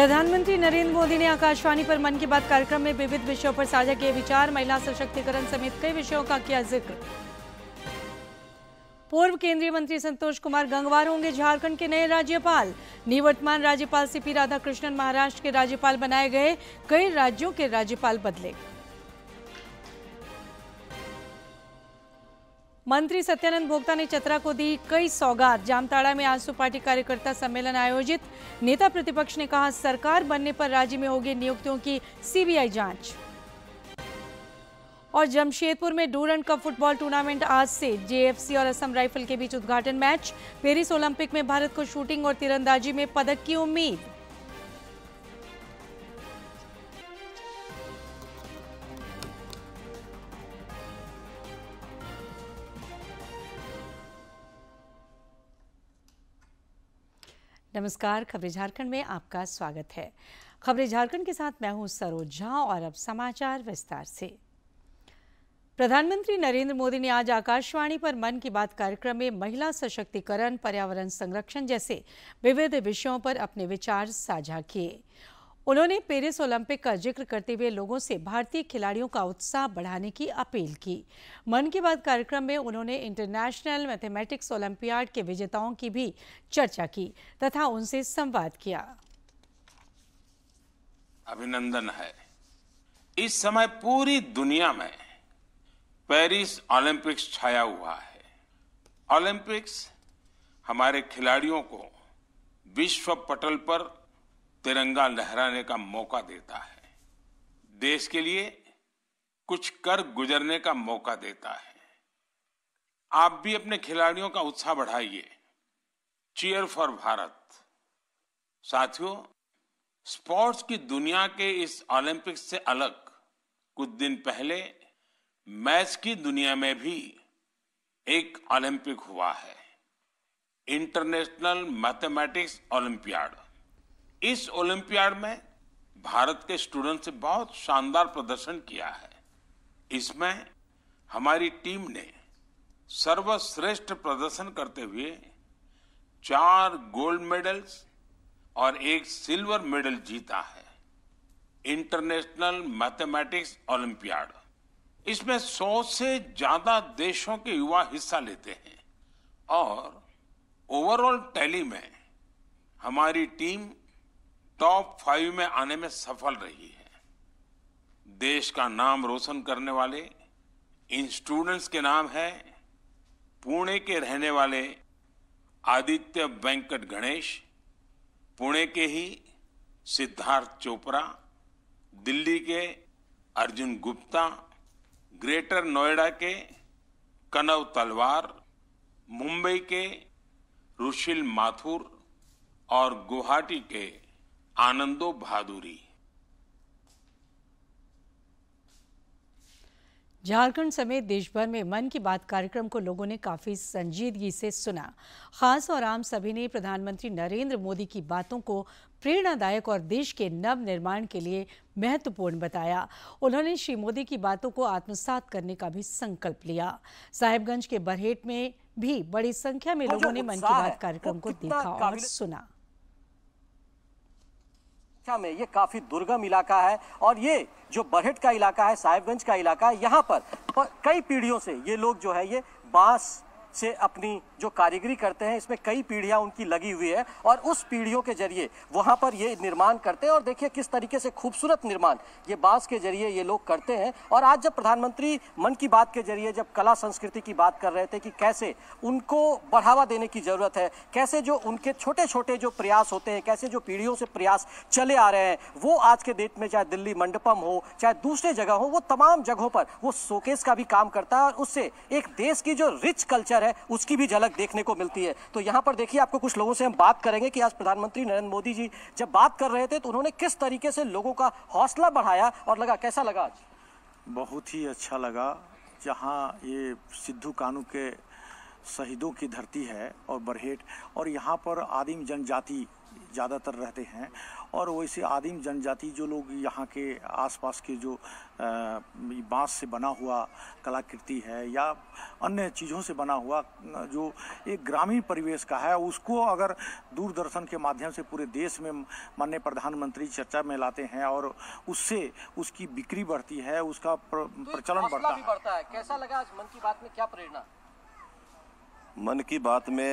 प्रधानमंत्री नरेंद्र मोदी ने आकाशवाणी पर मन की बात कार्यक्रम में विविध विषयों पर साझा किए विचार महिला सशक्तिकरण समेत कई विषयों का किया जिक्र पूर्व केंद्रीय मंत्री संतोष कुमार गंगवार होंगे झारखंड के नए राज्यपाल निवर्तमान राज्यपाल सीपी राधाकृष्णन महाराष्ट्र के राज्यपाल बनाए गए कई राज्यों के राज्यपाल बदले मंत्री सत्यानंद भोक्ता ने चतरा को दी कई सौगात जामताड़ा में आजसू पार्टी कार्यकर्ता सम्मेलन आयोजित नेता प्रतिपक्ष ने कहा सरकार बनने पर राज्य में होगी नियुक्तियों की सीबीआई जांच और जमशेदपुर में डूरंड कप फुटबॉल टूर्नामेंट आज से जेएफसी और असम राइफल के बीच उद्घाटन मैच पेरिस ओलंपिक में भारत को शूटिंग और तीरंदाजी में पदक की उम्मीद नमस्कार खबरें झारखंड में आपका स्वागत है खबरें झारखंड के साथ मैं हूं सरोज झा और अब समाचार विस्तार से प्रधानमंत्री नरेंद्र मोदी ने आज आकाशवाणी पर मन की बात कार्यक्रम में महिला सशक्तिकरण पर्यावरण संरक्षण जैसे विविध विषयों पर अपने विचार साझा किए उन्होंने पेरिस ओलंपिक का जिक्र करते हुए लोगों से भारतीय खिलाड़ियों का उत्साह बढ़ाने की अपील की मन की बात कार्यक्रम में उन्होंने इंटरनेशनल मैथमेटिक्स ओलंपियाड के विजेताओं की भी चर्चा की तथा उनसे संवाद किया अभिनंदन है इस समय पूरी दुनिया में पेरिस ओलंपिक्स छाया हुआ है ओलंपिक्स हमारे खिलाड़ियों को विश्व पटल पर तिरंगा लहराने का मौका देता है देश के लिए कुछ कर गुजरने का मौका देता है आप भी अपने खिलाड़ियों का उत्साह बढ़ाइए चीयर फॉर भारत साथियों स्पोर्ट्स की दुनिया के इस ओलंपिक्स से अलग कुछ दिन पहले मैच की दुनिया में भी एक ओलंपिक हुआ है इंटरनेशनल मैथमेटिक्स ओलंपियाड इस ओलंपियाड में भारत के स्टूडेंट्स ने बहुत शानदार प्रदर्शन किया है इसमें हमारी टीम ने सर्वश्रेष्ठ प्रदर्शन करते हुए चार गोल्ड मेडल्स और एक सिल्वर मेडल जीता है इंटरनेशनल मैथमेटिक्स ओलंपियाड इसमें सौ से ज्यादा देशों के युवा हिस्सा लेते हैं और ओवरऑल टैली में हमारी टीम टॉप फाइव में आने में सफल रही है देश का नाम रोशन करने वाले इन स्टूडेंट्स के नाम है पुणे के रहने वाले आदित्य वेंकट गणेश पुणे के ही सिद्धार्थ चोपड़ा दिल्ली के अर्जुन गुप्ता ग्रेटर नोएडा के कनव तलवार मुंबई के रुशिल माथुर और गुवाहाटी के आनंदो भादुरी झारखंड समेत देश भर में मन की बात कार्यक्रम को लोगों ने काफी संजीदगी से सुना खास और आम सभी ने प्रधानमंत्री नरेंद्र मोदी की बातों को प्रेरणादायक और देश के नव निर्माण के लिए महत्वपूर्ण बताया उन्होंने श्री मोदी की बातों को आत्मसात करने का भी संकल्प लिया साहेबगंज के बरहेट में भी बड़ी संख्या में अच्छा, लोगों ने मन की बात कार्यक्रम को देखा और सुना शिक्षा में ये काफ़ी दुर्गम इलाका है और ये जो बरहेट का इलाका है साहेबगंज का इलाका है यहाँ पर, पर कई पीढ़ियों से ये लोग जो है ये बांस से अपनी जो कारीगरी करते हैं इसमें कई पीढ़ियां उनकी लगी हुई है और उस पीढ़ियों के जरिए वहाँ पर ये निर्माण करते हैं और देखिए किस तरीके से खूबसूरत निर्माण ये बांस के जरिए ये लोग करते हैं और आज जब प्रधानमंत्री मन की बात के जरिए जब कला संस्कृति की बात कर रहे थे कि कैसे उनको बढ़ावा देने की ज़रूरत है कैसे जो उनके छोटे छोटे जो प्रयास होते हैं कैसे जो पीढ़ियों से प्रयास चले आ रहे हैं वो आज के डेट में चाहे दिल्ली मंडपम हो चाहे दूसरे जगह हो वो तमाम जगहों पर वो शोकेस का भी काम करता है और उससे एक देश की जो रिच कल्चर है उसकी भी झलक तक देखने को मिलती है तो यहाँ पर देखिए आपको कुछ लोगों से हम बात करेंगे कि आज प्रधानमंत्री नरेंद्र मोदी जी जब बात कर रहे थे तो उन्होंने किस तरीके से लोगों का हौसला बढ़ाया और लगा कैसा लगा आज बहुत ही अच्छा लगा जहाँ ये सिद्धू कानू के शहीदों की धरती है और बरहेट और यहाँ पर आदिम जनजाति ज़्यादातर रहते हैं और वैसे आदिम जनजाति जो लोग यहाँ के आसपास के जो बांस से बना हुआ कलाकृति है या अन्य चीज़ों से बना हुआ जो एक ग्रामीण परिवेश का है उसको अगर दूरदर्शन के माध्यम से पूरे देश में माननीय प्रधानमंत्री चर्चा में लाते हैं और उससे उसकी बिक्री बढ़ती है उसका प्र, तो प्रचलन बढ़ता है।, बढ़ता है कैसा लगा आज मन की बात में क्या प्रेरणा मन की बात में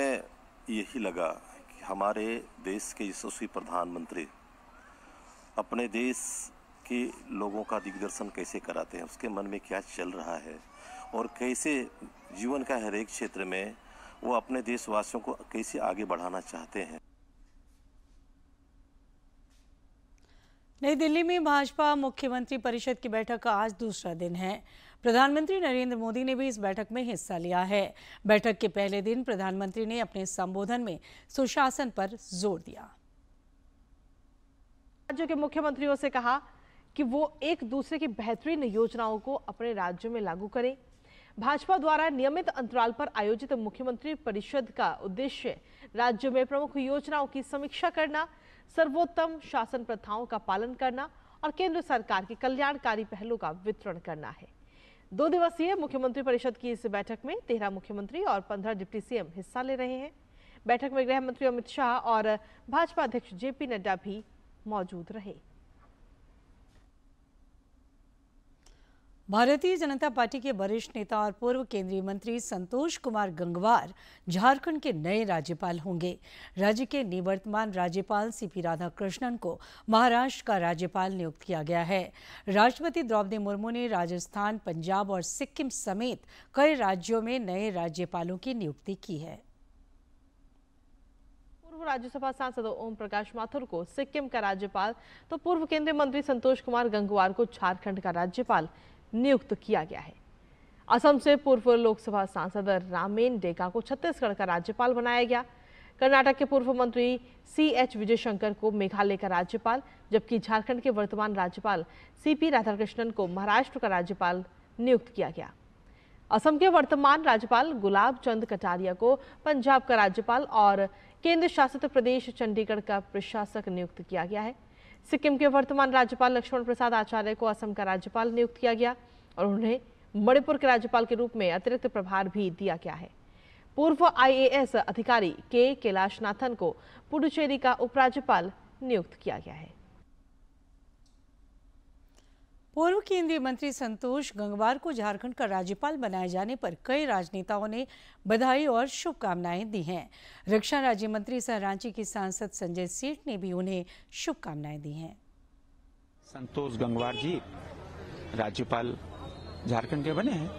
यही लगा कि हमारे देश के यशस्वी प्रधानमंत्री अपने देश के लोगों का दिग्दर्शन कैसे कराते हैं उसके मन में क्या चल रहा है और कैसे जीवन का हर एक क्षेत्र में वो अपने देशवासियों को कैसे आगे बढ़ाना चाहते हैं नई दिल्ली में भाजपा मुख्यमंत्री परिषद की बैठक का आज दूसरा दिन है प्रधानमंत्री नरेंद्र मोदी ने भी इस बैठक में हिस्सा लिया है बैठक के पहले दिन प्रधानमंत्री ने अपने संबोधन में सुशासन पर जोर दिया राज्यों के मुख्यमंत्रियों से कहा कि वो एक दूसरे की बेहतरीन योजनाओं को अपने राज्यों में लागू करें भाजपा द्वारा नियमित अंतराल पर आयोजित मुख्यमंत्री परिषद का उद्देश्य राज्यों में प्रमुख योजनाओं की समीक्षा करना सर्वोत्तम शासन प्रथाओं का पालन करना और केंद्र सरकार के कल्याणकारी पहलों का वितरण करना है दो दिवसीय मुख्यमंत्री परिषद की इस बैठक में तेरह मुख्यमंत्री और पंद्रह डिप्टी सीएम हिस्सा ले रहे हैं बैठक में गृह मंत्री अमित शाह और भाजपा अध्यक्ष जेपी नड्डा भी मौजूद रहे भारतीय जनता पार्टी के वरिष्ठ नेता और पूर्व केंद्रीय मंत्री संतोष कुमार गंगवार झारखंड के नए राज्यपाल होंगे राज्य के निवर्तमान राज्यपाल सीपी राधाकृष्णन को महाराष्ट्र का राज्यपाल नियुक्त किया गया है राष्ट्रपति द्रौपदी मुर्मू ने राजस्थान पंजाब और सिक्किम समेत कई राज्यों में नए राज्यपालों की नियुक्ति की है पूर्व राज्यसभा सांसद ओम प्रकाश माथुर को सिक्किम का राज्यपाल तो पूर्व केंद्रीय मंत्री संतोष कुमार गंगवार को झारखंड का राज्यपाल नियुक्त किया गया है असम से पूर्व लोकसभा सांसद रामेन डेका को छत्तीसगढ़ का राज्यपाल बनाया गया कर्नाटक के पूर्व मंत्री सी एच विजय शंकर को मेघालय का राज्यपाल जबकि झारखंड के वर्तमान राज्यपाल सी पी राधाकृष्णन को महाराष्ट्र का राज्यपाल नियुक्त किया गया असम के वर्तमान राज्यपाल गुलाब चंद कटारिया को पंजाब का राज्यपाल और केंद्र शासित प्रदेश चंडीगढ़ का प्रशासक नियुक्त किया गया है सिक्किम के वर्तमान राज्यपाल लक्ष्मण प्रसाद आचार्य को असम का राज्यपाल नियुक्त किया गया और उन्हें मणिपुर के राज्यपाल के रूप में अतिरिक्त प्रभार भी दिया गया है पूर्व आईएएस अधिकारी के कैलाशनाथन को पुडुचेरी का उपराज्यपाल नियुक्त किया गया है पूर्व केंद्रीय मंत्री संतोष गंगवार को झारखंड का राज्यपाल बनाए जाने पर कई राजनेताओं ने बधाई और शुभकामनाएं दी हैं रक्षा राज्य मंत्री सह रांची की सांसद संजय सेठ ने भी उन्हें शुभकामनाएं दी हैं संतोष गंगवार जी राज्यपाल झारखंड के बने हैं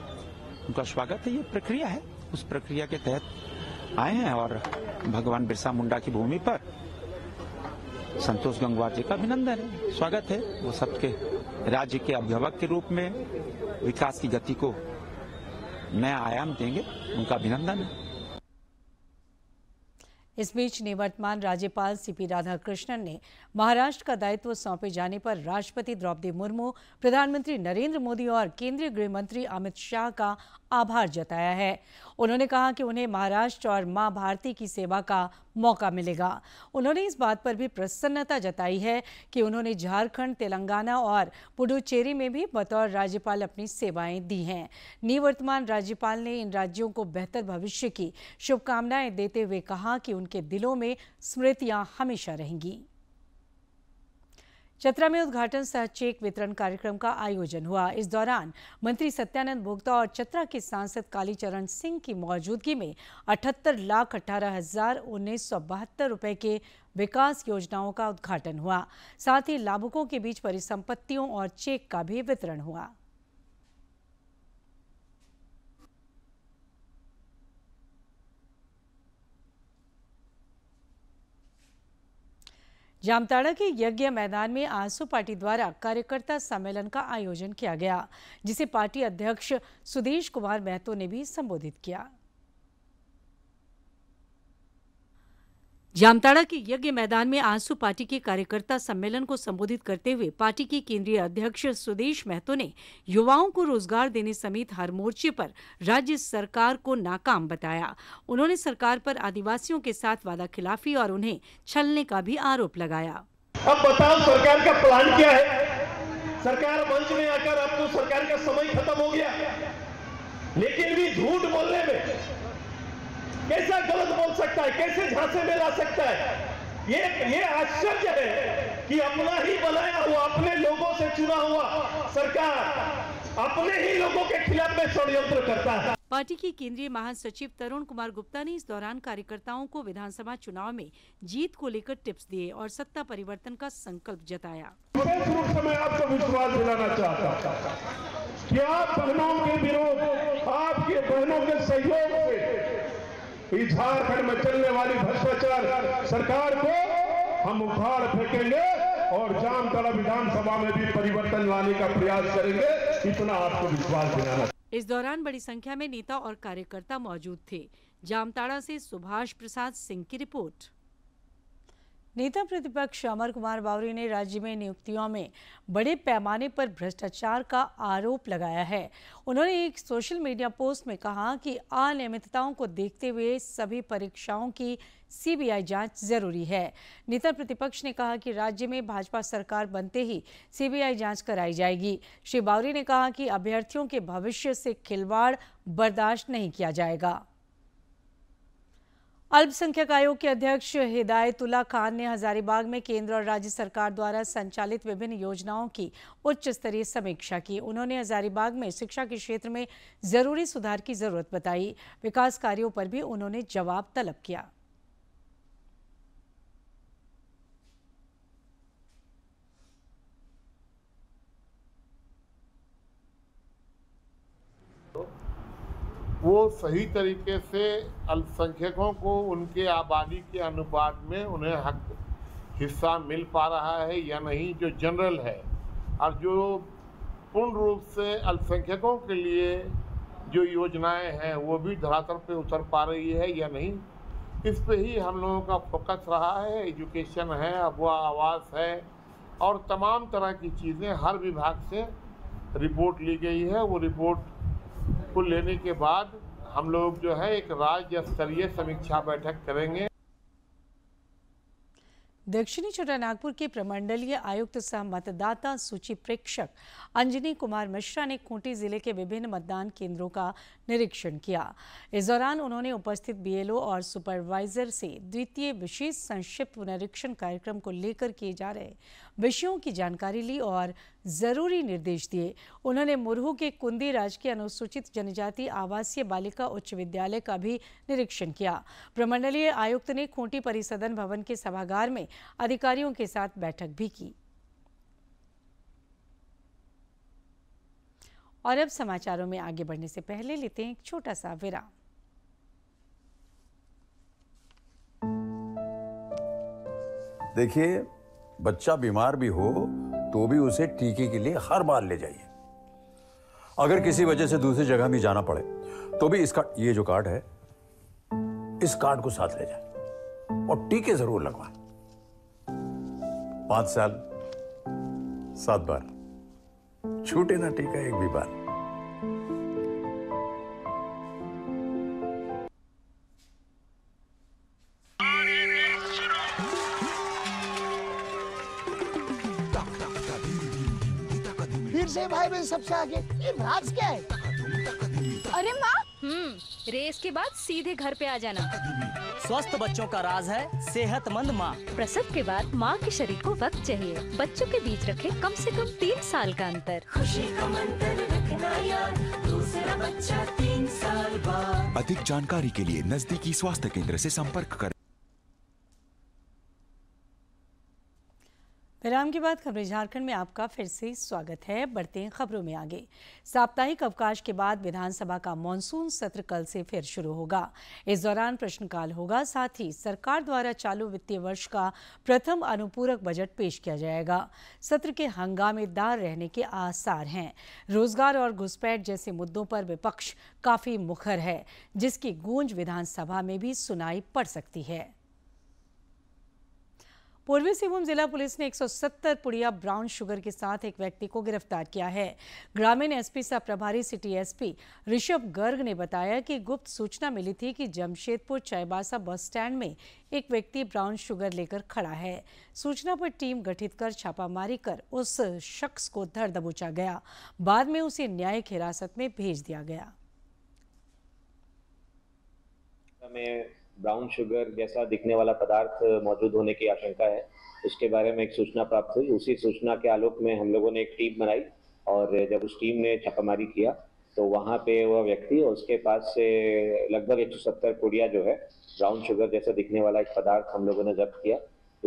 उनका स्वागत है ये प्रक्रिया है उस प्रक्रिया के तहत आए हैं और भगवान बिरसा मुंडा की भूमि पर संतोष गंगवार जी का अभिनंदन है स्वागत है वो सबके राज्य के अभिभावक के रूप में विकास की गति को नया आयाम देंगे उनका अभिनंदन है इस बीच निवर्तमान राज्यपाल सीपी राधाकृष्णन ने महाराष्ट्र का दायित्व सौंपे जाने पर राष्ट्रपति द्रौपदी मुर्मू प्रधानमंत्री नरेंद्र मोदी और केंद्रीय गृह मंत्री अमित शाह का आभार जताया है उन्होंने कहा कि उन्हें महाराष्ट्र और मां भारती की सेवा का मौका मिलेगा उन्होंने इस बात पर भी प्रसन्नता जताई है कि उन्होंने झारखंड तेलंगाना और पुडुचेरी में भी बतौर राज्यपाल अपनी सेवाएं दी हैं निवर्तमान राज्यपाल ने इन राज्यों को बेहतर भविष्य की शुभकामनाएं देते हुए कहा कि उनके दिलों में स्मृतियां हमेशा रहेंगी चतरा में उद्घाटन सह चेक वितरण कार्यक्रम का आयोजन हुआ इस दौरान मंत्री सत्यानंद भोक्ता और चतरा के सांसद कालीचरण सिंह की मौजूदगी में अठहत्तर लाख अठारह हजार उन्नीस सौ बहत्तर रुपए के विकास योजनाओं का उद्घाटन हुआ साथ ही लाभुकों के बीच परिसंपत्तियों और चेक का भी वितरण हुआ जामताड़ा के यज्ञ मैदान में आंसू पार्टी द्वारा कार्यकर्ता सम्मेलन का आयोजन किया गया जिसे पार्टी अध्यक्ष सुदेश कुमार महतो ने भी संबोधित किया जामताड़ा के यज्ञ मैदान में आंसू पार्टी के कार्यकर्ता सम्मेलन को संबोधित करते हुए पार्टी के केंद्रीय अध्यक्ष सुदेश महतो ने युवाओं को रोजगार देने समेत हर मोर्चे पर राज्य सरकार को नाकाम बताया उन्होंने सरकार पर आदिवासियों के साथ वादा खिलाफी और उन्हें छलने का भी आरोप लगाया अब बताओ सरकार का प्लान क्या है सरकार मंच में आकर अब तो सरकार का समय खत्म हो गया लेकिन भी झूठ बोलने में कैसा गलत बोल सकता है कैसे झांसे में ला सकता है ये ये आश्चर्य है कि अपना ही बनाया हुआ अपने लोगों से चुना हुआ सरकार अपने ही लोगों के खिलाफ में षड्यंत्र करता है पार्टी की केंद्रीय महासचिव तरुण कुमार गुप्ता ने इस दौरान कार्यकर्ताओं को विधानसभा चुनाव में जीत को लेकर टिप्स दिए और सत्ता परिवर्तन का संकल्प जताया मैं आपको विश्वास दिलाना चाहता हूँ कि आप बहनों के विरोध आपके बहनों के सहयोग से इस झारखंड में चलने वाली भ्रष्टाचार सरकार को हम उखाड़ फेंकेंगे और जामतला विधानसभा में भी परिवर्तन लाने का प्रयास करेंगे इतना आपको विश्वास दिलाना इस दौरान बड़ी संख्या में नेता और कार्यकर्ता मौजूद थे जामताड़ा से सुभाष प्रसाद सिंह की रिपोर्ट नेता प्रतिपक्ष अमर कुमार बावरी ने राज्य में नियुक्तियों में बड़े पैमाने पर भ्रष्टाचार का आरोप लगाया है उन्होंने एक सोशल मीडिया पोस्ट में कहा कि अनियमितताओं को देखते हुए सभी परीक्षाओं की सीबीआई जांच जरूरी है नेता प्रतिपक्ष ने कहा कि राज्य में भाजपा सरकार बनते ही सीबीआई जांच कराई जाएगी श्री बावरी ने कहा कि अभ्यर्थियों के भविष्य से खिलवाड़ बर्दाश्त नहीं किया जाएगा अल्पसंख्यक आयोग के अध्यक्ष हिदायतुल्ला खान ने हजारीबाग में केंद्र और राज्य सरकार द्वारा संचालित विभिन्न योजनाओं की उच्च स्तरीय समीक्षा की उन्होंने हजारीबाग में शिक्षा के क्षेत्र में जरूरी सुधार की जरूरत बताई विकास कार्यों पर भी उन्होंने जवाब तलब किया वो सही तरीके से अल्पसंख्यकों को उनके आबादी के अनुपात में उन्हें हक हिस्सा मिल पा रहा है या नहीं जो जनरल है और जो पूर्ण रूप से अल्पसंख्यकों के लिए जो योजनाएं हैं वो भी धरातल पे उतर पा रही है या नहीं इस पे ही हम लोगों का फोकस रहा है एजुकेशन है अफवाह आवास है और तमाम तरह की चीज़ें हर विभाग से रिपोर्ट ली गई है वो रिपोर्ट बिल्कुल लेने के बाद हम लोग जो है एक राज्य स्तरीय समीक्षा बैठक करेंगे दक्षिणी छोटा नागपुर के प्रमंडलीय आयुक्त सह मतदाता सूची प्रेक्षक अंजनी कुमार मिश्रा ने खूंटी जिले के विभिन्न मतदान केंद्रों का निरीक्षण किया इस दौरान उन्होंने उपस्थित बीएलओ और सुपरवाइजर से द्वितीय विशेष संक्षिप्त पुनरीक्षण कार्यक्रम को लेकर किए जा रहे विषयों की जानकारी ली और ज़रूरी निर्देश दिए उन्होंने मुरहू के कुंदी राजकीय अनुसूचित जनजाति आवासीय बालिका उच्च विद्यालय का भी निरीक्षण किया प्रमंडलीय आयुक्त ने खूंटी परिसदन भवन के सभागार में अधिकारियों के साथ बैठक भी की और अब समाचारों में आगे बढ़ने से पहले लेते हैं एक छोटा सा विराम देखिए बच्चा बीमार भी हो तो भी उसे टीके के लिए हर बार ले जाइए अगर किसी वजह से दूसरी जगह भी जाना पड़े तो भी इसका ये जो कार्ड है इस कार्ड को साथ ले जाए और टीके जरूर लगवाए पांच साल सात बार छूटे ना टीका एक भी बार सबसे आगे ये राज क्या है अरे माँ हम्म रेस के बाद सीधे घर पे आ जाना स्वस्थ बच्चों का राज है सेहतमंद माँ प्रसव के बाद माँ के शरीर को वक्त चाहिए बच्चों के बीच रखे कम से कम तीन साल का अंतर खुशी का मंत्र रखना यार दूसरा बच्चा तीन साल बाद अधिक जानकारी के लिए नजदीकी स्वास्थ्य केंद्र से संपर्क करें विराम के बाद खबरें झारखंड में आपका फिर से स्वागत है बढ़ते हैं खबरों में आगे साप्ताहिक अवकाश के बाद विधानसभा का मानसून सत्र कल से फिर शुरू होगा इस दौरान प्रश्नकाल होगा साथ ही सरकार द्वारा चालू वित्तीय वर्ष का प्रथम अनुपूरक बजट पेश किया जाएगा सत्र के हंगामेदार रहने के आसार हैं रोजगार और घुसपैठ जैसे मुद्दों पर विपक्ष काफी मुखर है जिसकी गूंज विधानसभा में भी सुनाई पड़ सकती है पूर्वी सिंहभूम जिला पुलिस ने 170 पुड़िया ब्राउन शुगर के साथ एक व्यक्ति को गिरफ्तार किया है ग्रामीण एसपी सह प्रभारी सिटी एसपी ऋषभ गर्ग ने बताया कि गुप्त सूचना मिली थी कि जमशेदपुर चाईबासा बस स्टैंड में एक व्यक्ति ब्राउन शुगर लेकर खड़ा है सूचना पर टीम गठित कर छापामारी कर उस शख्स को धर दबोचा गया बाद में उसे न्यायिक हिरासत में भेज दिया गया ब्राउन शुगर जैसा दिखने वाला पदार्थ मौजूद होने की आशंका है उसके बारे में एक सूचना प्राप्त हुई उसी सूचना के आलोक में हम लोगों ने एक टीम बनाई और जब उस टीम ने छापामारी किया तो वहाँ पे वह व्यक्ति और उसके पास से लगभग सत्तर पुड़िया जो है ब्राउन शुगर जैसा दिखने वाला एक पदार्थ हम लोगों ने जब्त किया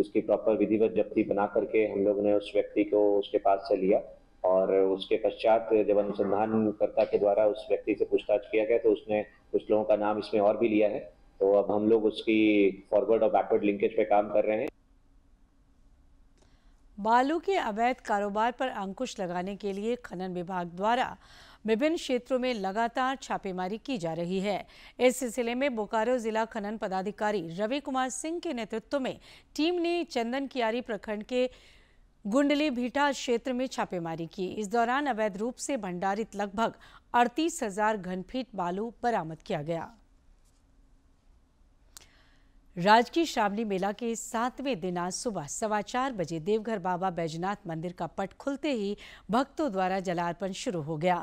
उसकी प्रॉपर विधिवत जब्ती बना करके हम लोगों ने उस व्यक्ति को उसके पास से लिया और उसके पश्चात जब अनुसंधानकर्ता के द्वारा उस व्यक्ति से पूछताछ किया गया तो उसने कुछ लोगों का नाम इसमें और भी लिया है तो अब हम लोग उसकी फॉरवर्ड और बैकवर्ड लिंकेज पे काम कर रहे हैं बालू के अवैध कारोबार पर अंकुश लगाने के लिए खनन विभाग द्वारा विभिन्न क्षेत्रों में लगातार छापेमारी की जा रही है इस सिलसिले में बोकारो जिला खनन पदाधिकारी रवि कुमार सिंह के नेतृत्व में टीम ने चंदन कियारी प्रखंड के गुंडली भीटा क्षेत्र में छापेमारी की इस दौरान अवैध रूप से भंडारित लगभग अड़तीस हजार घनफीट बालू बरामद किया गया राजकीय श्रावणी मेला के सातवें दिन आज सुबह सवा चार बजे देवघर बाबा बैजनाथ मंदिर का पट खुलते ही भक्तों द्वारा जलार्पण शुरू हो गया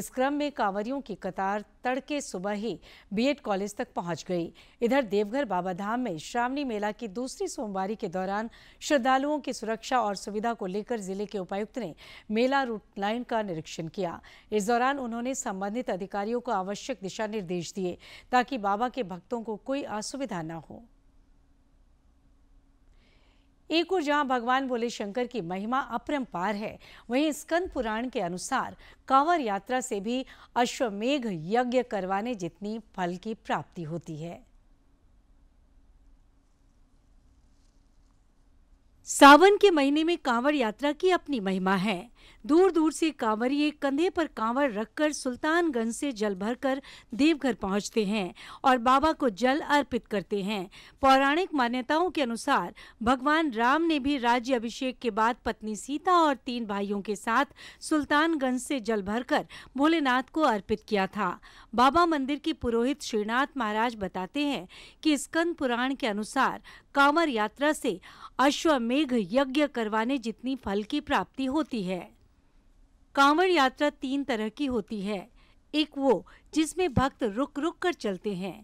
इस क्रम में कांवरियों की कतार तड़के सुबह ही बीएड कॉलेज तक पहुंच गई इधर देवघर बाबा धाम में श्रावणी मेला की दूसरी सोमवारी के दौरान श्रद्धालुओं की सुरक्षा और सुविधा को लेकर जिले के उपायुक्त ने मेला रूट लाइन का निरीक्षण किया इस दौरान उन्होंने संबंधित अधिकारियों को आवश्यक दिशा निर्देश दिए ताकि बाबा के भक्तों को कोई असुविधा न हो एक और जहां भगवान भोले शंकर की महिमा अपरंपार है वहीं स्कंद पुराण के अनुसार कांवर यात्रा से भी अश्वमेघ यज्ञ करवाने जितनी फल की प्राप्ति होती है सावन के महीने में कांवर यात्रा की अपनी महिमा है दूर दूर से कांवरिए कंधे पर कांवर रखकर सुल्तानगंज से जल भरकर देवघर पहुंचते हैं और बाबा को जल अर्पित करते हैं पौराणिक मान्यताओं के अनुसार भगवान राम ने भी राज्य अभिषेक के बाद पत्नी सीता और तीन भाइयों के साथ सुल्तानगंज से जल भरकर भोलेनाथ को अर्पित किया था बाबा मंदिर के पुरोहित श्रीनाथ महाराज बताते हैं कि स्कंद पुराण के अनुसार कांवर यात्रा से अश्वमेघ यज्ञ करवाने जितनी फल की प्राप्ति होती है कांवड़ यात्रा तीन तरह की होती है एक वो जिसमें भक्त रुक रुक कर चलते हैं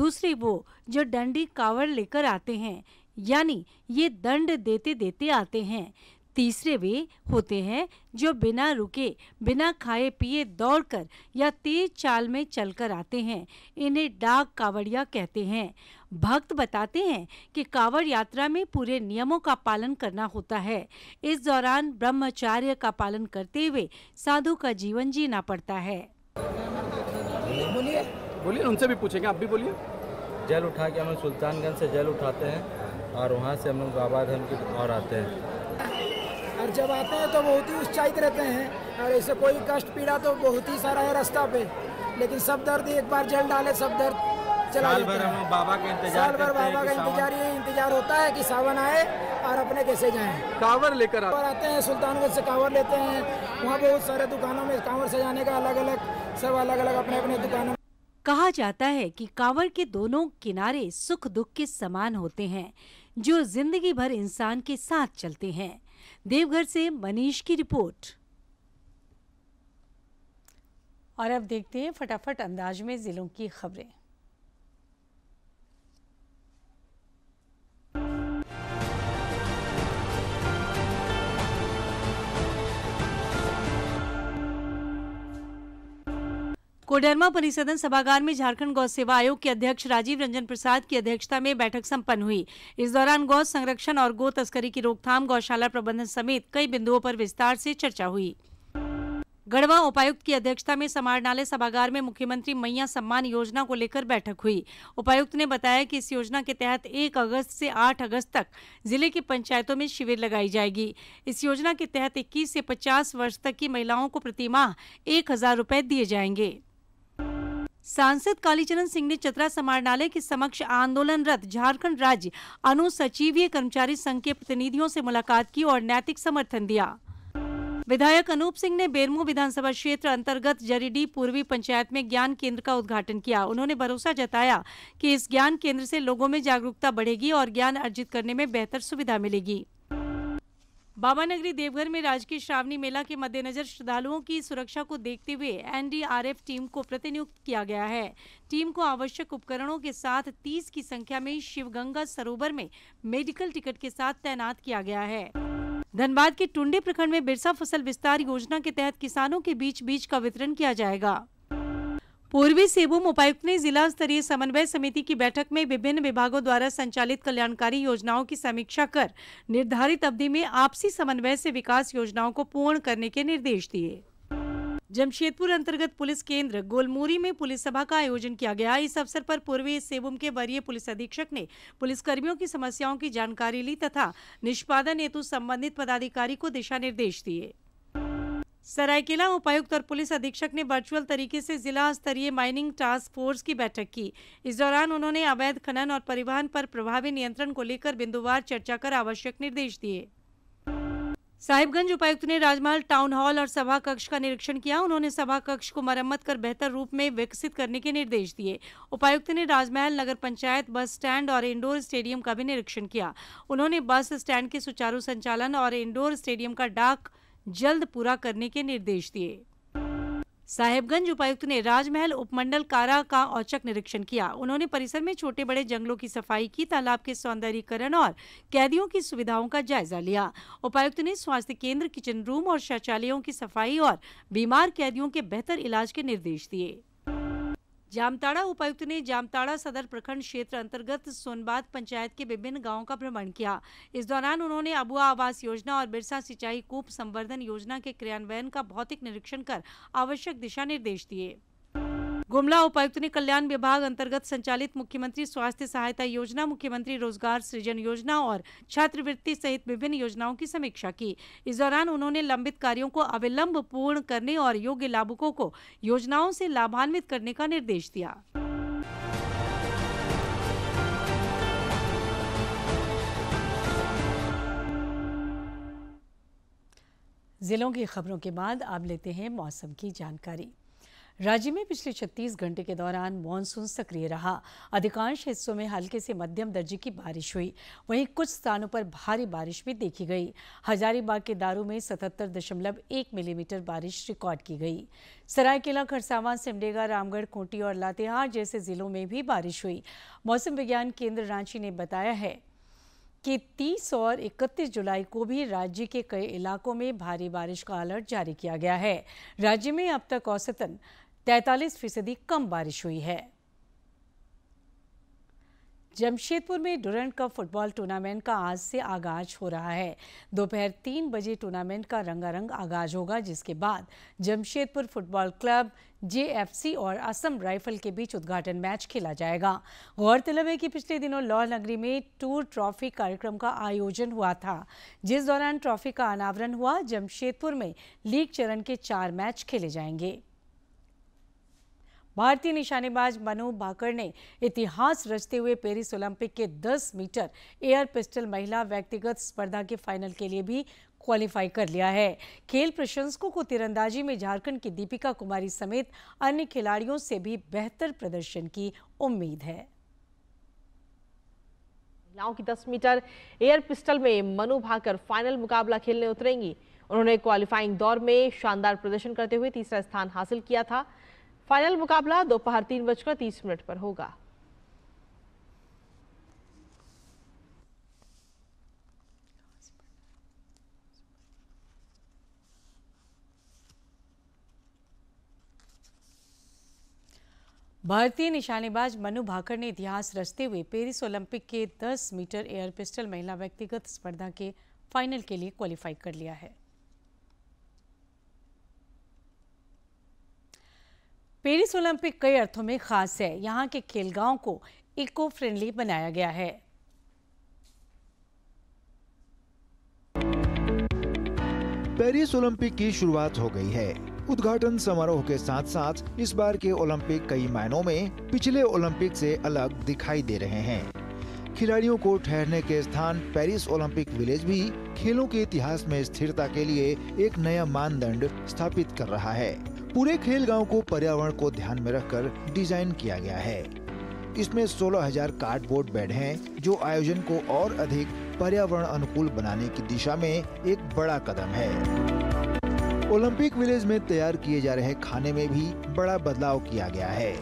दूसरी वो जो डंडी कावड़ लेकर आते हैं यानी ये दंड देते देते आते हैं तीसरे वे होते हैं जो बिना रुके बिना खाए पिए दौड़कर या तेज चाल में चलकर आते हैं इन्हें डाक कावड़िया कहते हैं भक्त बताते हैं कि कांवड़ यात्रा में पूरे नियमों का पालन करना होता है इस दौरान ब्रह्मचार्य का पालन करते हुए साधु का जीवन जीना पड़ता है बोलिए बोलिए उनसे भी पूछेंगे आप भी बोलिए जल उठा के हम सुल्तानगंज से जल उठाते हैं और वहाँ से हम लोग बाबा धाम की और आते हैं और जब आते हैं तो बहुत ही उत्साहित रहते हैं और ऐसे कोई कष्ट पीड़ा तो बहुत ही सारा है रास्ता पे लेकिन सब दर्द एक बार जल डाले सब दर्द चला साल भर हम बाबा के इंतजार साल भर बाबा का इंतजार ये इंतजार होता है कि सावन आए और अपने कैसे जाएं कांवर लेकर आते, आते हैं सुल्तानगंज से कांवर लेते हैं वहाँ बहुत सारे दुकानों में कांवर जाने का अलग अलग सब अलग अलग अपने अपने दुकानों कहा जाता है कि कांवर के दोनों किनारे सुख दुख के समान होते हैं जो जिंदगी भर इंसान के साथ चलते हैं देवघर से मनीष की रिपोर्ट और अब देखते हैं फटाफट अंदाज में जिलों की खबरें कोडरमा परिसदन सभागार में झारखंड गौ सेवा आयोग के अध्यक्ष राजीव रंजन प्रसाद की अध्यक्षता में बैठक संपन्न हुई इस दौरान गौ संरक्षण और गौ तस्करी की रोकथाम गौशाला प्रबंधन समेत कई बिंदुओं पर विस्तार से चर्चा हुई गढ़वा उपायुक्त की अध्यक्षता में समारणालय सभागार में मुख्यमंत्री मैया सम्मान योजना को लेकर बैठक हुई उपायुक्त ने बताया कि इस योजना के तहत 1 अगस्त से 8 अगस्त तक जिले की पंचायतों में शिविर लगाई जाएगी इस योजना के तहत 21 से 50 वर्ष तक की महिलाओं को प्रति माह एक हजार दिए जाएंगे सांसद कालीचरण सिंह ने चतरा समारणालय के समक्ष आंदोलनरत झारखंड राज्य अनुसचिवीय कर्मचारी संघ के प्रतिनिधियों से मुलाकात की और नैतिक समर्थन दिया विधायक अनूप सिंह ने बेरमो विधानसभा क्षेत्र अंतर्गत जरीडी पूर्वी पंचायत में ज्ञान केंद्र का उद्घाटन किया उन्होंने भरोसा जताया कि इस ज्ञान केंद्र से लोगों में जागरूकता बढ़ेगी और ज्ञान अर्जित करने में बेहतर सुविधा मिलेगी बाबा नगरी देवघर में राजकीय श्रावणी मेला के मद्देनजर श्रद्धालुओं की सुरक्षा को देखते हुए एनडीआरएफ टीम को प्रतिनियुक्त किया गया है टीम को आवश्यक उपकरणों के साथ 30 की संख्या में शिवगंगा सरोवर में मेडिकल टिकट के साथ तैनात किया गया है धनबाद के टुंडे प्रखंड में बिरसा फसल विस्तार योजना के तहत किसानों के बीच बीज का वितरण किया जाएगा पूर्वी सिंहभूम उपायुक्त ने जिला स्तरीय समन्वय समिति की बैठक में विभिन्न विभागों द्वारा संचालित कल्याणकारी योजनाओं की समीक्षा कर निर्धारित अवधि में आपसी समन्वय से विकास योजनाओं को पूर्ण करने के निर्देश दिए जमशेदपुर अंतर्गत पुलिस केंद्र गोलमोरी में पुलिस सभा का आयोजन किया गया इस अवसर पर पूर्वी सेबुम के वरीय पुलिस अधीक्षक ने पुलिसकर्मियों की समस्याओं की जानकारी ली तथा निष्पादन हेतु संबंधित पदाधिकारी को दिशा निर्देश दिए सरायकेला उपायुक्त और पुलिस अधीक्षक ने वर्चुअल तरीके से जिला स्तरीय माइनिंग टास्क फोर्स की बैठक की इस दौरान उन्होंने अवैध खनन और परिवहन पर प्रभावी नियंत्रण को लेकर बिंदुवार चर्चा कर आवश्यक निर्देश दिए साहिबगंज उपायुक्त ने राजमहल टाउन हॉल और सभा कक्ष का निरीक्षण किया उन्होंने सभा कक्ष को मरम्मत कर बेहतर रूप में विकसित करने के निर्देश दिए उपायुक्त ने राजमहल नगर पंचायत बस स्टैंड और इंडोर स्टेडियम का भी निरीक्षण किया उन्होंने बस स्टैंड के सुचारू संचालन और इंडोर स्टेडियम का डाक जल्द पूरा करने के निर्देश दिए साहेबगंज उपायुक्त ने राजमहल उपमंडल कारा का औचक निरीक्षण किया उन्होंने परिसर में छोटे बड़े जंगलों की सफाई की तालाब के सौंदर्यीकरण और कैदियों की सुविधाओं का जायजा लिया उपायुक्त ने स्वास्थ्य केंद्र किचन रूम और शौचालयों की सफाई और बीमार कैदियों के बेहतर इलाज के निर्देश दिए जामताड़ा उपायुक्त ने जामताड़ा सदर प्रखंड क्षेत्र अंतर्गत सोनबाद पंचायत के विभिन्न गांवों का भ्रमण किया इस दौरान उन्होंने अबुआ आवास योजना और बिरसा सिंचाई कूप संवर्धन योजना के क्रियान्वयन का भौतिक निरीक्षण कर आवश्यक दिशा निर्देश दिए गुमला उपायुक्त ने कल्याण विभाग अंतर्गत संचालित मुख्यमंत्री स्वास्थ्य सहायता योजना मुख्यमंत्री रोजगार सृजन योजना और छात्रवृत्ति सहित विभिन्न योजनाओं की समीक्षा की इस दौरान उन्होंने लंबित कार्यों को अविलंब पूर्ण करने और योग्य लाभुकों को योजनाओं से लाभान्वित करने का निर्देश दिया जिलों की खबरों के बाद अब लेते हैं मौसम की जानकारी राज्य में पिछले 36 घंटे के दौरान मानसून सक्रिय रहा अधिकांश हिस्सों में हल्के से मध्यम दर्जे की बारिश हुई वहीं कुछ स्थानों पर भारी बारिश भी देखी गई हजारीबाग के दारू में 77.1 मिलीमीटर बारिश रिकॉर्ड की गई सरायकेला खरसावां सिमडेगा रामगढ़ खूंटी और लातेहार जैसे जिलों में भी बारिश हुई मौसम विज्ञान केंद्र रांची ने बताया है कि 30 और 31 जुलाई को भी राज्य के कई इलाकों में भारी बारिश का अलर्ट जारी किया गया है राज्य में अब तक औसतन तैतालीस फीसदी कम बारिश हुई है जमशेदपुर में डोरेंट कप फुटबॉल टूर्नामेंट का आज से आगाज हो रहा है दोपहर तीन बजे टूर्नामेंट का रंगारंग आगाज होगा जिसके बाद जमशेदपुर फुटबॉल क्लब जेएफसी और असम राइफल के बीच उद्घाटन मैच खेला जाएगा गौरतलब है कि पिछले दिनों लॉ नगरी में टूर ट्रॉफी कार्यक्रम का आयोजन हुआ था जिस दौरान ट्रॉफी का अनावरण हुआ जमशेदपुर में लीग चरण के चार मैच खेले जाएंगे भारतीय निशानेबाज मनु भाकर ने इतिहास रचते हुए पेरिस ओलंपिक के 10 मीटर एयर पिस्टल महिला व्यक्तिगत स्पर्धा के फाइनल के लिए भी क्वालिफाई कर लिया है खेल प्रशंसकों को तीरंदाजी में झारखंड की दीपिका कुमारी समेत अन्य खिलाड़ियों से भी बेहतर प्रदर्शन की उम्मीद है महिलाओं की 10 मीटर एयर पिस्टल में मनु भाकर फाइनल मुकाबला खेलने उतरेंगी उन्होंने क्वालिफाइंग दौर में शानदार प्रदर्शन करते हुए तीसरा स्थान हासिल किया था फाइनल मुकाबला दोपहर तीन बजकर तीस मिनट पर होगा भारतीय निशानेबाज मनु भाकर ने इतिहास रचते हुए पेरिस ओलंपिक के 10 मीटर एयर पिस्टल महिला व्यक्तिगत स्पर्धा के फाइनल के लिए क्वालिफाई कर लिया है पेरिस ओलंपिक कई अर्थों में खास है यहाँ के खेलगांव को इको फ्रेंडली बनाया गया है पेरिस ओलंपिक की शुरुआत हो गई है उद्घाटन समारोह के साथ साथ इस बार के ओलंपिक कई मायनों में पिछले ओलंपिक से अलग दिखाई दे रहे हैं खिलाड़ियों को ठहरने के स्थान पेरिस ओलंपिक विलेज भी खेलों के इतिहास में स्थिरता के लिए एक नया मानदंड स्थापित कर रहा है पूरे खेल गांव को पर्यावरण को ध्यान में रखकर डिजाइन किया गया है इसमें 16,000 कार्डबोर्ड बेड हैं, जो आयोजन को और अधिक पर्यावरण अनुकूल बनाने की दिशा में एक बड़ा कदम है ओलंपिक विलेज में तैयार किए जा रहे खाने में भी बड़ा बदलाव किया गया है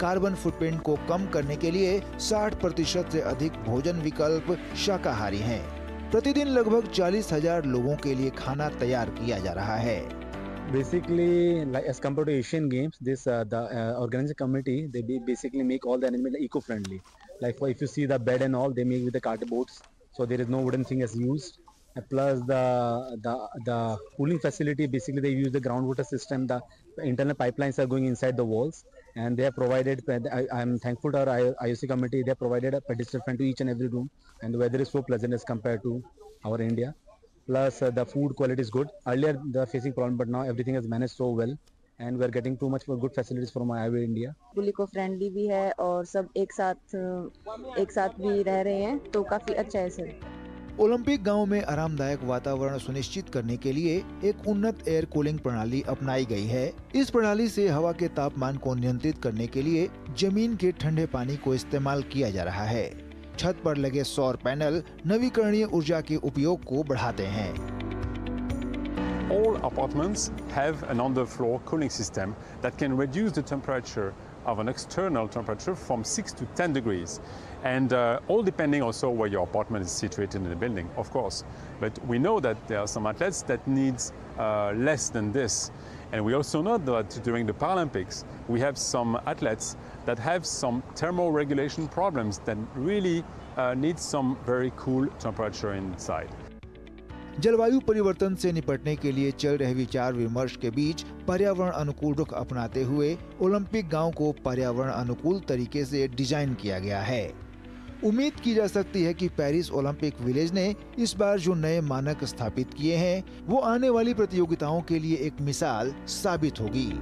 कार्बन फुटप्रिंट को कम करने के लिए 60 प्रतिशत से अधिक भोजन विकल्प शाकाहारी हैं। प्रतिदिन लगभग चालीस हजार लोगों के लिए खाना तैयार किया जा रहा है basically like as compared to asian games this uh, the uh, organizing committee they basically make all the arrangement eco-friendly like for if you see the bed and all they make with the cardboards so there is no wooden thing as used plus the the the cooling facility basically they use the groundwater system the internal pipelines are going inside the walls and they have provided uh, I, am thankful to our IOC committee they have provided a pedestal friend to each and every room and the weather is so pleasant as compared to our India Plus, uh, the food quality is good. Earlier, they're facing problem, but now everything has managed so well. And we are getting too much for good facilities from I way India पुल eco friendly भी है और सब एक साथ uh, एक साथ भी रह रहे हैं तो काफी अच्छा है सर ओलंपिक गांव में आरामदायक वातावरण सुनिश्चित करने के लिए एक उन्नत एयर कूलिंग प्रणाली अपनाई गई है इस प्रणाली से हवा के तापमान को नियंत्रित करने के लिए जमीन के ठंडे पानी को इस्तेमाल किया जा रहा है छत पर लगे सौर पैनल नवीकरणीय ऊर्जा के उपयोग को बढ़ाते हैं All apartments have an underfloor cooling system that can reduce the temperature of an external temperature from 6 to 10 degrees. And uh, all depending also where your apartment is situated in the building, of course. But we know that there are some athletes that need uh, less than this. And we also know that during the Paralympics, we have some athletes that have some regulation problems that really uh, need some very cool temperature inside. जलवायु परिवर्तन से निपटने के लिए चल रहे विचार विमर्श के बीच पर्यावरण अनुकूल रुख अपनाते हुए ओलंपिक गांव को पर्यावरण अनुकूल तरीके से डिजाइन किया गया है उम्मीद की जा सकती है कि पेरिस ओलंपिक विलेज ने इस बार जो नए मानक स्थापित किए हैं वो आने वाली प्रतियोगिताओं के लिए एक मिसाल साबित होगी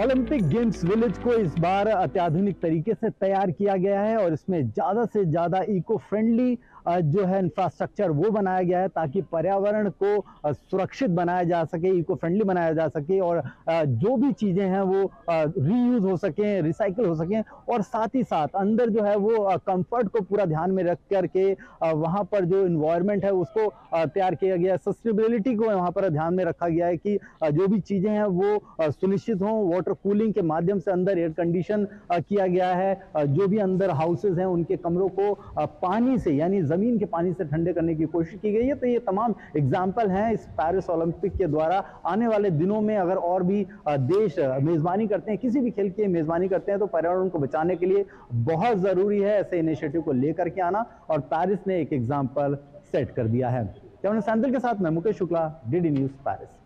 ओलंपिक गेम्स विलेज को इस बार अत्याधुनिक तरीके से तैयार किया गया है और इसमें ज़्यादा से ज़्यादा इको फ्रेंडली जो है इंफ्रास्ट्रक्चर वो बनाया गया है ताकि पर्यावरण को सुरक्षित बनाया जा सके इको फ्रेंडली बनाया जा सके और जो भी चीज़ें हैं वो रीयूज़ हो सकें रिसाइकिल हो सकें और साथ ही साथ अंदर जो है वो कंफर्ट को पूरा ध्यान में रख कर के वहाँ पर जो इन्वायरमेंट है उसको तैयार किया गया है सस्टेबिलिटी को वहाँ पर ध्यान में रखा गया है कि जो भी चीज़ें हैं वो सुनिश्चित हों वाटर कूलिंग के माध्यम से अंदर एयर कंडीशन किया गया है जो भी अंदर हाउसेज हैं उनके कमरों को पानी से यानी ज़मीन के पानी से ठंडे करने की कोशिश की गई है तो ये तमाम एग्जाम्पल हैं इस पैरिस ओलंपिक के द्वारा आने वाले दिनों में अगर और भी देश मेज़बानी करते हैं किसी भी खेल की मेज़बानी करते हैं तो पर्यावरण को बचाने के लिए बहुत ज़रूरी है ऐसे इनिशिएटिव को लेकर के आना और पैरिस ने एक एग्जाम्पल सेट कर दिया है कैमरा सैंदल के साथ मैं मुकेश शुक्ला डी न्यूज़ पैरिस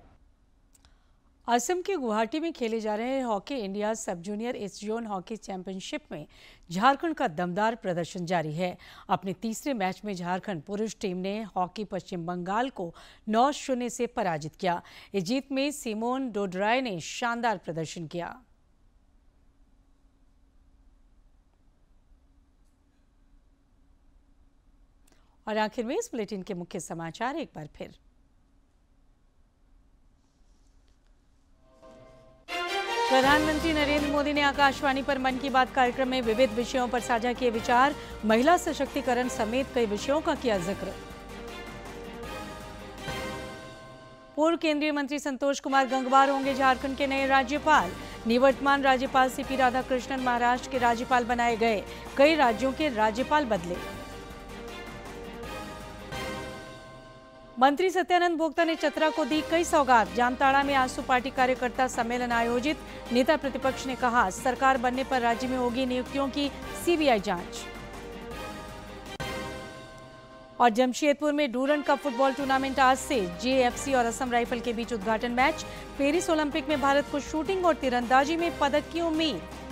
असम के गुवाहाटी में खेले जा रहे hockey India sub junior east zone hockey championship में झारखंड का दमदार प्रदर्शन जारी है अपने तीसरे मैच में झारखंड पुरुष टीम ने हॉकी पश्चिम बंगाल को नौ शून्य से पराजित किया इस जीत में सिमोन डोडराय ने शानदार प्रदर्शन किया और आखिर में इस बुलेटिन के मुख्य समाचार एक बार फिर प्रधानमंत्री नरेंद्र मोदी ने आकाशवाणी पर मन की बात कार्यक्रम में विविध विषयों पर साझा किए विचार महिला सशक्तिकरण समेत कई विषयों का किया जिक्र पूर्व केंद्रीय मंत्री संतोष कुमार गंगवार होंगे झारखंड के नए राज्यपाल निवर्तमान राज्यपाल सीपी राधाकृष्णन महाराष्ट्र के राज्यपाल बनाए गए कई राज्यों के राज्यपाल बदले मंत्री सत्यानंद भोक्ता ने चतरा को दी कई सौगात जामताड़ा में आंसू पार्टी कार्यकर्ता सम्मेलन आयोजित नेता प्रतिपक्ष ने कहा सरकार बनने पर राज्य में होगी नियुक्तियों की सीबीआई जांच और जमशेदपुर में डूरन कप फुटबॉल टूर्नामेंट आज से जेएफसी और असम राइफल के बीच उद्घाटन मैच पेरिस ओलंपिक में भारत को शूटिंग और तीरंदाजी में पदक की उम्मीद